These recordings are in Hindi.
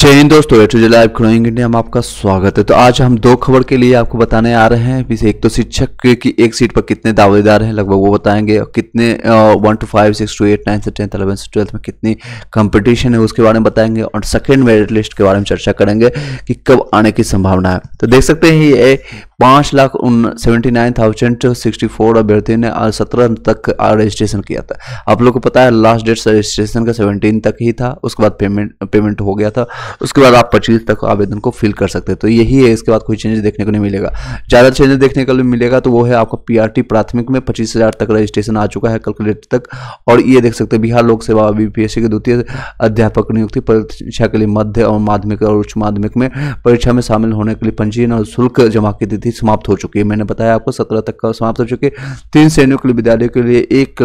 जय हिंद दोस्तों टू जिला ग्रोइंग इंडिया में आपका स्वागत है तो आज हम दो खबर के लिए आपको बताने आ रहे हैं एक तो शिक्षक की एक सीट पर कितने दावेदार हैं लगभग वो बताएंगे कितने one to five six to eight nine से टेंथ अलेवन से ट्वेल्थ में कितनी कंपटीशन है उसके बारे में बताएंगे और सेकेंड मेरिट लिस्ट के बारे में चर्चा करेंगे कि कब आने की संभावना है तो देख सकते हैं ये पाँच लाख उन seventy nine thousand sixty four अभ्यर्थियों ने सत्रह तक रजिस्ट्रेशन किया था आप लोग को पता है लास्ट डेट रजिस्ट्रेशन का सेवनटीन तक ही था उसके बाद पेमेंट पेमेंट हो गया था उसके बाद आप पच्चीस तक आवेदन को फिल कर सकते तो यही है इसके बाद कोई चेंज देखने को नहीं मिलेगा ज़्यादा चेंजेस देखने को मिलेगा तो वो है आपका पी प्राथमिक में पच्चीस हज़ार तक रजिस्ट्रेशन आ चुका है कैलकुलेटर तक और ये देख सकते हैं बिहार लोक सेवा बी के द्वितीय अध्यापक नियुक्ति परीक्षा के लिए मध्य और माध्यमिक और उच्च माध्यमिक में परीक्षा में शामिल होने के लिए पंजीयन और शुल्क जमा की तिथि समाप्त हो चुकी है मैंने बताया आपको सत्रह तक का समाप्त हो चुकी है तीन सैनिक विद्यालय के लिए एक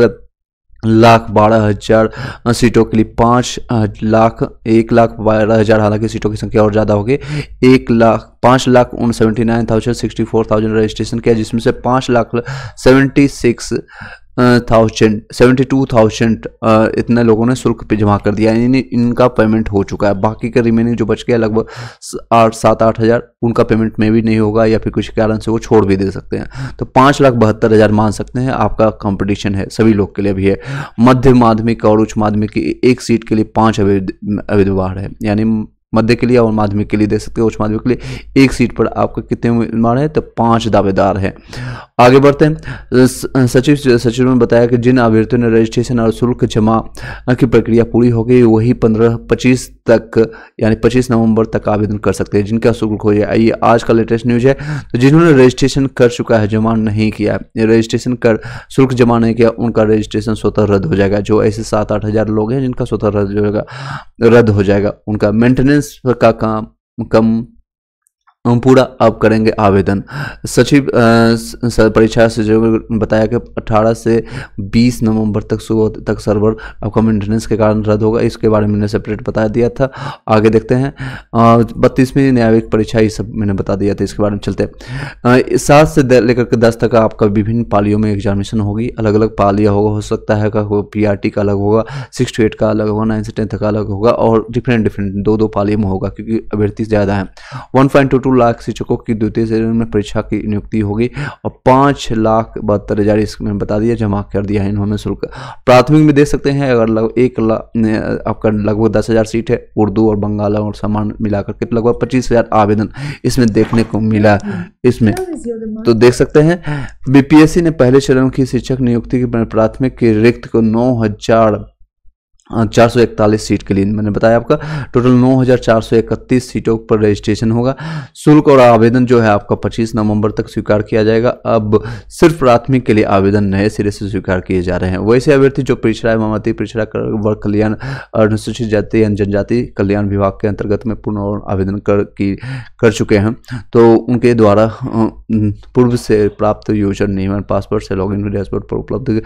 लाख बारह हजार सीटों के लिए पाँच लाख एक लाख बारह हजार हालांकि सीटों की संख्या और ज़्यादा होगी एक लाख पाँच लाख उन seventy nine thousand sixty four thousand registration किया जिसमें से पाँच lakh seventy six thousand seventy two thousand इतने लोगों ने शुल्क पे जमा कर दिया यानी इनका पेमेंट हो चुका है बाकी का रिमेनिंग जो बच गया लगभग आठ सात आठ हज़ार उनका पेमेंट में भी नहीं होगा या फिर कुछ कारण से वो छोड़ भी दे सकते हैं तो पाँच लाख बहत्तर हज़ार मान सकते हैं आपका कंपटीशन है सभी लोग के लिए भी है मध्य माध्यमिक और उच्च माध्यमिक की एक सीट के लिए पाँच अवैध अविद्वार है यानी मध्य के लिए और माध्यमिक के लिए दे सकते हैं उच्च माध्यमिक के लिए एक सीट पर आपका कितने उम्मीदवार है तो पांच दावेदार हैं आगे बढ़ते हैं सचिव सचिव ने बताया कि जिन अभ्यर्थियों ने रजिस्ट्रेशन और शुल्क जमा की प्रक्रिया पूरी हो गई वही पंद्रह पच्चीस तक यानी पच्चीस नवंबर तक आवेदन कर सकते हैं जिनका शुल्क हो जाए ये आज का लेटेस्ट न्यूज़ है तो जिन्होंने रजिस्ट्रेशन कर चुका है जमा नहीं किया रजिस्ट्रेशन कर शुल्क जमा नहीं किया उनका रजिस्ट्रेशन स्वतः रद्द हो जाएगा जो ऐसे सात आठ हज़ार लोग हैं जिनका स्वतः रद्द हो जाएगा रद्द हो जाएगा उनका मेंटेनेंस का काम कम पूरा अब करेंगे आवेदन सचिव परीक्षा से जो बताया कि 18 से 20 नवंबर तक सुबह तक सर्वर आपका मेंटेनेंस के कारण रद्द होगा इसके बारे में मैंने सेपरेट बता दिया था आगे देखते हैं बत्तीसवीं न्यायिक परीक्षा ये सब मैंने बता दिया था इसके बारे में चलते सात से लेकर के दस तक आपका विभिन्न पालियों में एग्जामिनेशन होगी अलग अलग पालिया होगा हो सकता है पी आर का अलग होगा सिक्स टू एट का अलग होगा नाइन से टेंथ का अलग होगा और डिफरेंट डिफरेंट दो दो पालियों में होगा क्योंकि अभ्यर्थी ज़्यादा है one point two two lakh शिक्षकों की द्वितीय सीजन में परीक्षा की नियुक्ति होगी और पाँच लाख बहत्तर हज़ार इसमें बता दिया जमा कर दिया है इन्होंने शुल्क प्राथमिक में देख सकते हैं अगर लग, एक लाख आपका लगभग दस हज़ार सीट है उर्दू और बंगाला और सामान मिलाकर करके लगभग पच्चीस हज़ार आवेदन इसमें देखने को मिला इसमें तो देख सकते हैं बी ने पहले चरण की शिक्षक नियुक्ति की प्राथमिक के रिक्त को नौ हाँ, चार सौ इकतालीस सीट के लिए मैंने बताया आपका टोटल नौ हज़ार चार सौ इकतीस सीटों पर रजिस्ट्रेशन होगा शुल्क और आवेदन जो है आपका पच्चीस नवंबर तक स्वीकार किया जाएगा अब सिर्फ प्राथमिक के लिए आवेदन नए सिरे से स्वीकार किए जा रहे हैं वैसे अभ्यर्थी जो पिछड़ा मामाती पिछड़ा वर्ग कल्याण अनुसूचित जाति एवं जनजाति कल्याण विभाग के अंतर्गत में पूर्ण आवेदन कर की कर चुके हैं तो उनके द्वारा पूर्व से प्राप्त यूजर नियमन पासपोर्ट से लॉग इन डैशबोर्ड पर उपलब्ध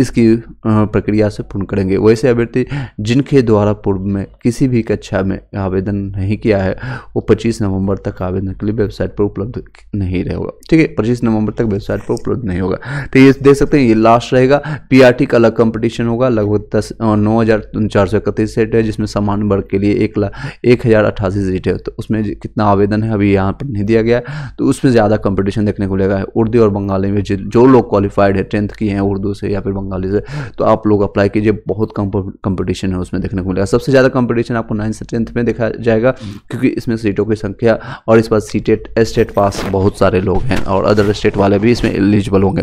इसकी प्रक्रिया से पूर्ण करेंगे वैसे अभ्यर्थी अभ्यर्थी जिनके द्वारा पूर्व में किसी भी कक्षा में आवेदन नहीं किया है वो 25 नवंबर तक आवेदन के लिए वेबसाइट पर उपलब्ध नहीं रहेगा ठीक है पच्चीस नवंबर तक वेबसाइट पर उपलब्ध नहीं होगा तो ये देख सकते हैं ये लास्ट रहेगा पीआरटी का अलग कॉम्पिटिशन होगा लगभग दस नौ सीट है जिसमें सामान्य वर्ग के लिए एक लाख एक हज़ार अट्ठासी सीट है तो उसमें कितना आवेदन है अभी यहाँ पर नहीं दिया गया तो उसमें ज़्यादा कंपटीशन देखने को मिलेगा उर्दू और बंगाली में जो लोग क्वालिफाइड है टेंथ की हैं उर्दू से या फिर बंगाली से तो आप लोग अप्लाई कीजिए बहुत कंपटीशन है उसमें देखने को मिलेगा सबसे ज़्यादा कंपटीशन आपको नाइन्थ से टेंथ में देखा जाएगा क्योंकि इसमें सीटों की संख्या और इस बार सीटेट स्टेट पास बहुत सारे लोग हैं और अदर स्टेट वाले भी इसमें एलिजिबल होंगे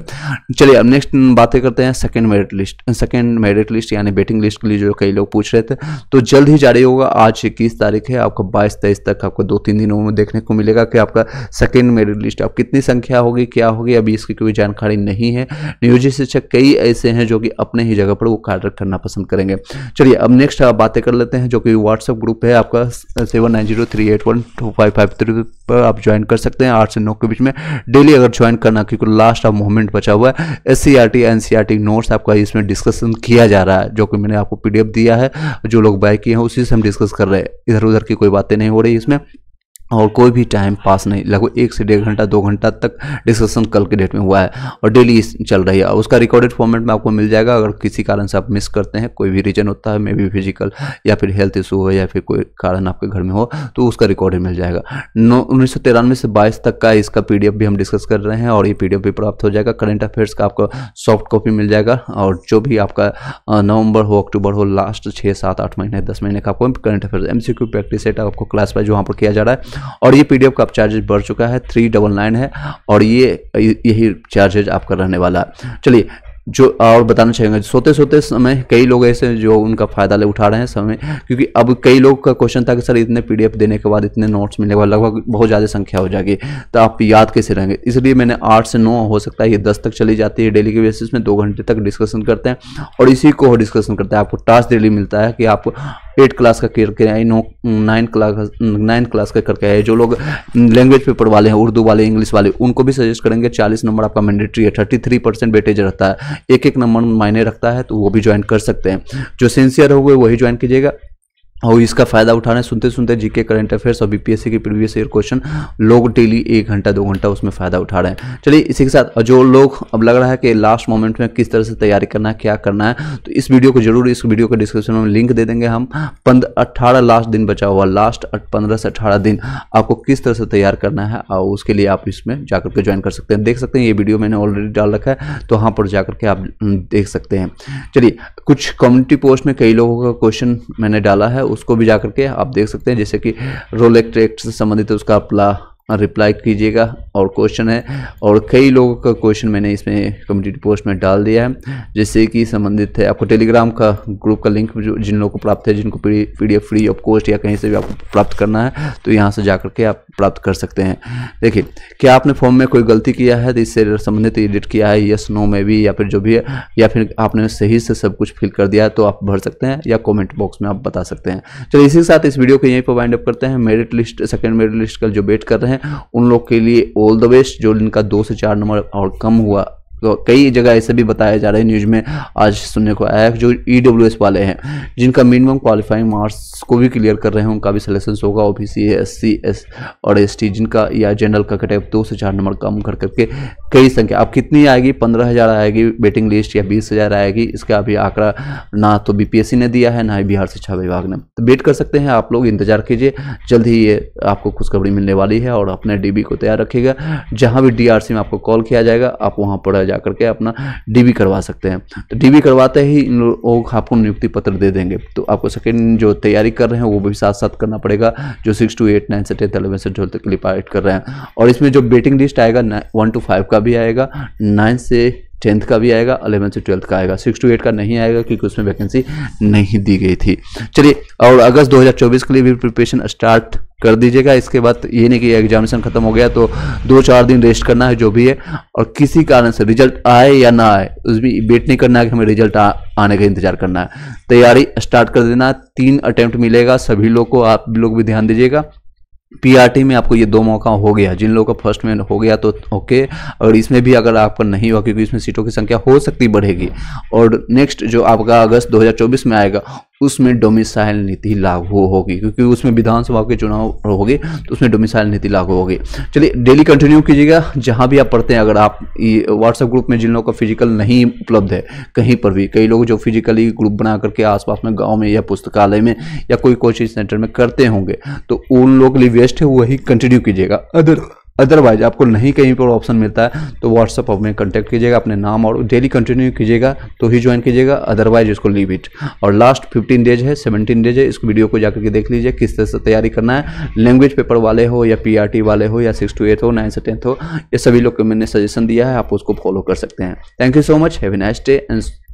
चलिए अब नेक्स्ट बातें करते हैं second merit list second merit list यानी बेटिंग लिस्ट के लिए जो कई लोग पूछ रहे थे तो जल्द ही जारी होगा आज इक्कीस तारीख है आपको बाईस तेईस तक आपको दो तीन दिनों में देखने को मिलेगा कि आपका सेकेंड मेरिट लिस्ट आप कितनी संख्या होगी क्या होगी अभी इसकी कोई जानकारी नहीं है नियोजित शिक्षक कई ऐसे हैं जो कि अपने ही जगह पर वो कार्य करना पसंद करेंगे चलिए अब नेक्स्ट आप बातें कर लेते हैं जो कि व्हाट्सअप ग्रुप है आपका seven nine zero three eight one to five five three पर आप ज्वाइन कर सकते हैं आठ से नौ के बीच में डेली अगर ज्वाइन करना क्योंकि लास्ट ऑफ मूवमेंट बचा हुआ है S C R T N C R T notes आपका इसमें डिस्कशन किया जा रहा है जो कि मैंने आपको पी डी एफ दिया है जो लोग बाय किए हैं उसी से हम डिस्कस कर रहे हैं इधर उधर की कोई बातें नहीं हो रही इसमें और कोई भी टाइम पास नहीं लगभग एक से डेढ़ घंटा दो घंटा तक डिस्कशन कल के डेट में हुआ है और डेली चल रही है उसका रिकॉर्डेड फॉर्मेट में आपको मिल जाएगा अगर किसी कारण से आप मिस करते हैं कोई भी रीजन होता है मे बी फिजिकल या फिर हेल्थ इशू हो या फिर कोई कारण आपके घर में हो तो उसका रिकॉर्डेड मिल जाएगा नौ उन्नीस से बाईस तक का इसका पी भी हम डिस्कस कर रहे हैं और ये पी भी प्राप्त हो जाएगा करंट अफेयर्स का आपको सॉफ्ट कॉपी मिल जाएगा और जो भी आपका नवंबर हो अक्टूबर हो लास्ट छः सात आठ महीने दस महीने का आपको current affairs M practice set आपको क्लास वाइज वहाँ पर किया जा रहा है और ये पी का चार्जेज बढ़ चुका है थ्री डबल नाइन है और ये यही चार्जेज आपका रहने वाला है चलिए जो और बताना चाहेंगे सोते सोते समय कई लोग ऐसे जो उनका फ़ायदा ले उठा रहे हैं समय क्योंकि अब कई लोग का क्वेश्चन था कि सर इतने पीडीएफ देने के बाद इतने नोट्स मिलने के बाद लगभग बहुत ज़्यादा संख्या हो जाएगी तो आप याद कैसे रहेंगे इसलिए मैंने आठ से नौ हो सकता है ये दस तक चली जाती है डेली के बेसिस में दो घंटे तक डिस्कशन करते हैं और इसी को डिस्कशन करते हैं आपको टास्क डेली मिलता है कि आप एट क्लास का करके आए no nine class nine class का करके आए जो लोग लैंग्वेज पेपर वाले हैं उर्दू वाले इंग्लिश वाले उनको भी सजेस्ट करेंगे चालीस नंबर आपका मैंडेट्री है थर्टी थ्री परसेंट बेटेज रहता है एक एक नंबर मायने रखता है तो वो भी ज्वाइन कर सकते हैं जो सिंसियर हो गए वही ज्वाइन कीजिएगा और इसका फायदा उठाने सुनते सुनते जीके करंट अफेयर्स और बीपीएससी के प्रीवियस ईयर क्वेश्चन लोग डेली एक घंटा दो घंटा उसमें फायदा उठा रहे हैं चलिए इसी के साथ जो लोग अब लग रहा है कि लास्ट मोमेंट में किस तरह से तैयारी करना है क्या करना है तो इस वीडियो को जरूर इस वीडियो के डिस्क्रिप्शन में लिंक दे देंगे हम पंद्रह अट्ठारह लास्ट दिन बचा हुआ लास्ट पंद्रह से अठारह दिन आपको किस तरह से तैयार करना है और उसके लिए आप इसमें जाकर के ज्वाइन कर सकते हैं देख सकते हैं ये वीडियो मैंने ऑलरेडी डाल रखा है तो वहाँ पर जाकर के आप देख सकते हैं चलिए कुछ कम्युनिटी पोस्ट में कई लोगों का क्वेश्चन मैंने डाला है उसको भी जा करके आप देख सकते हैं जैसे कि रोल एक्ट से संबंधित उसका अपना रिप्लाई हाँ, कीजिएगा और क्वेश्चन है और कई लोगों का क्वेश्चन मैंने इसमें कम्युनिटी पोस्ट में डाल दिया है जिससे कि संबंधित है आपको टेलीग्राम का ग्रुप का लिंक जो जिन लोगों को प्राप्त है जिनको P D free of cost या कहीं से भी आपको प्राप्त करना है तो यहाँ से जा करके आप प्राप्त कर सकते हैं देखिए क्या आपने फॉर्म में कोई गलती किया है तो इससे संबंधित एडिट किया है यस नो में भी या फिर जो भी है या फिर आपने सही से सब कुछ फिल कर दिया है तो आप भर सकते हैं या कॉमेंट बॉक्स में आप बता सकते हैं चलिए इसी के साथ इस वीडियो को यहीं पर वाइंड अप करते हैं merit list second merit list का जो वेट कर रहे हैं हैं उन लोग के लिए ऑल द बेस्ट जो इनका दो से चार नंबर और कम हुआ तो कई जगह ऐसे भी बताया जा रहा है न्यूज़ में आज सुनने को आया है जो ई e वाले हैं जिनका मिनिमम क्वालिफाइंग मार्क्स को भी क्लियर कर रहे हैं उनका भी सिलेक्शन होगा O B C S C S और एस टी जिनका या जनरल का कटेप दो से चार नंबर कम कर करके कई संख्या अब कितनी आएगी पंद्रह हज़ार आएगी वेटिंग लिस्ट या बीस हज़ार आएगी इसका अभी आंकड़ा ना तो बी ने दिया है ना ही बिहार शिक्षा विभाग ने तो वेट कर सकते हैं आप लोग इंतजार कीजिए जल्द ही ये आपको खुशखबरी मिलने वाली है और अपने डी को तैयार रखिएगा जहाँ भी डी में आपको कॉल किया जाएगा आप वहाँ पर अंदर जा करके अपना डी करवा सकते हैं तो डी करवाते ही इन लोग आपको नियुक्ति पत्र दे देंगे तो आपको सेकेंड जो तैयारी कर रहे हैं वो भी साथ साथ करना पड़ेगा जो सिक्स टू एट नाइन से टेंथ अलेवन से ट्वेल्थ के लिए पार्ट कर रहे हैं और इसमें जो बेटिंग लिस्ट आएगा वन टू फाइव का भी आएगा नाइन्थ से टेंथ का भी आएगा अलेवन से ट्वेल्थ का आएगा सिक्स टू एट का नहीं आएगा क्योंकि उसमें वैकेंसी नहीं दी गई थी चलिए और अगस्त 2024 के लिए भी प्रिपरेशन स्टार्ट कर दीजिएगा इसके बाद ये नहीं कि एग्जामिनेशन खत्म हो गया तो दो चार दिन रेस्ट करना है जो भी है और किसी कारण से रिजल्ट आए या ना आए उस भी वेट नहीं करना है कि हमें रिजल्ट आ, आने का इंतजार करना है तैयारी स्टार्ट कर देना तीन अटैम्प्ट मिलेगा सभी लोग को आप लोग भी ध्यान दीजिएगा पीआरटी में आपको ये दो मौका हो गया जिन लोगों का फर्स्ट में हो गया तो ओके और इसमें भी अगर आपका नहीं हुआ क्योंकि इसमें सीटों की संख्या हो सकती बढ़ेगी और नेक्स्ट जो आपका अगस्त 2024 में आएगा उसमें डोमिसाइल नीति लागू होगी क्योंकि उसमें विधानसभा के चुनाव होगी तो उसमें डोमिसाइल नीति लागू होगी चलिए डेली कंटिन्यू कीजिएगा जहाँ भी आप पढ़ते हैं अगर आप व्हाट्सएप ग्रुप में जिन लोगों का फिजिकल नहीं उपलब्ध है कहीं पर भी कई लोग जो फिजिकली ग्रुप बना करके आसपास में गाँव में या पुस्तकालय में या कोई कोचिंग सेंटर में करते होंगे तो उन लोग के लिए वेस्ट है वही कंटिन्यू कीजिएगा अदर अदरवाइज आपको नहीं कहीं पर ऑप्शन मिलता है तो व्हाट्सअप हमें कॉन्टैक्ट कीजिएगा अपने नाम और डेली कंटिन्यू कीजिएगा तो ही ज्वाइन कीजिएगा अदरवाइज इसको लीव इट और लास्ट फिफ्टीन डेज है सेवनटीन डेज है इस वीडियो को जाकर के देख लीजिए किस तरह से तैयारी करना है लैंग्वेज पेपर वाले हो या पी वाले हो या सिक्स टू एट हो नाइन से टेंथ हो ये सभी लोग को मैंने सजेशन दिया है आप उसको फॉलो कर सकते हैं thank you so much have a nice day and